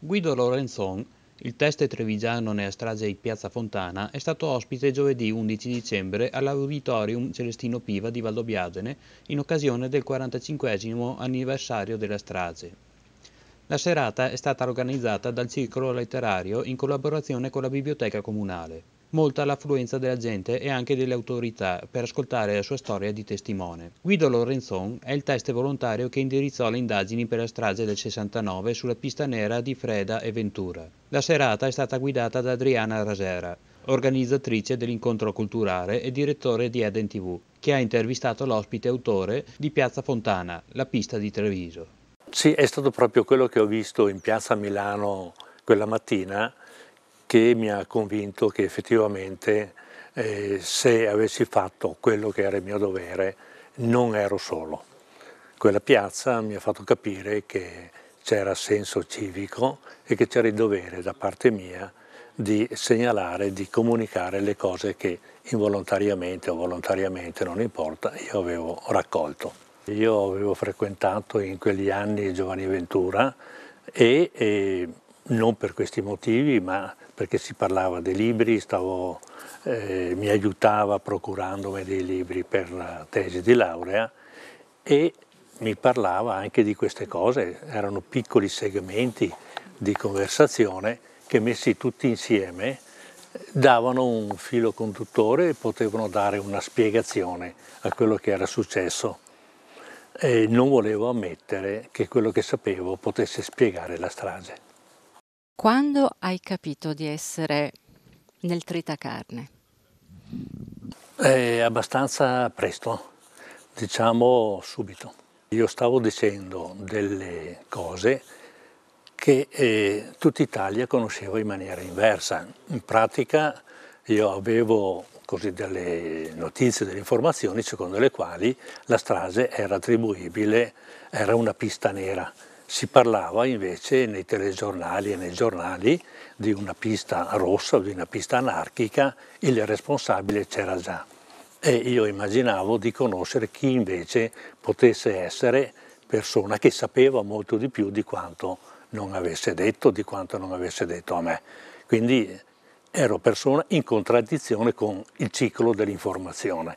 Guido Lorenzon, il teste trevigiano nella strage di Piazza Fontana, è stato ospite giovedì 11 dicembre all'Auditorium Celestino Piva di Valdobbiadene in occasione del 45 anniversario della strage. La serata è stata organizzata dal Circolo Letterario in collaborazione con la Biblioteca Comunale molta l'affluenza della gente e anche delle autorità per ascoltare la sua storia di testimone. Guido Lorenzon è il test volontario che indirizzò le indagini per la strage del 69 sulla pista nera di Freda e Ventura. La serata è stata guidata da Adriana Rasera, organizzatrice dell'incontro culturale e direttore di Eden TV, che ha intervistato l'ospite autore di Piazza Fontana, la pista di Treviso. Sì, è stato proprio quello che ho visto in Piazza Milano quella mattina che mi ha convinto che effettivamente eh, se avessi fatto quello che era il mio dovere non ero solo. Quella piazza mi ha fatto capire che c'era senso civico e che c'era il dovere da parte mia di segnalare, di comunicare le cose che involontariamente o volontariamente, non importa, io avevo raccolto. Io avevo frequentato in quegli anni Giovanni Ventura e, e non per questi motivi, ma perché si parlava dei libri, stavo, eh, mi aiutava procurandomi dei libri per la tesi di laurea e mi parlava anche di queste cose, erano piccoli segmenti di conversazione che messi tutti insieme eh, davano un filo conduttore e potevano dare una spiegazione a quello che era successo. E non volevo ammettere che quello che sapevo potesse spiegare la strage. Quando hai capito di essere nel tritacarne? È abbastanza presto, diciamo subito. Io stavo dicendo delle cose che eh, tutta Italia conosceva in maniera inversa. In pratica io avevo così delle notizie, delle informazioni secondo le quali la strage era attribuibile, era una pista nera si parlava invece nei telegiornali e nei giornali di una pista rossa, di una pista anarchica, il responsabile c'era già. E io immaginavo di conoscere chi invece potesse essere persona che sapeva molto di più di quanto non avesse detto, di quanto non avesse detto a me. Quindi eh, ero persona in contraddizione con il ciclo dell'informazione.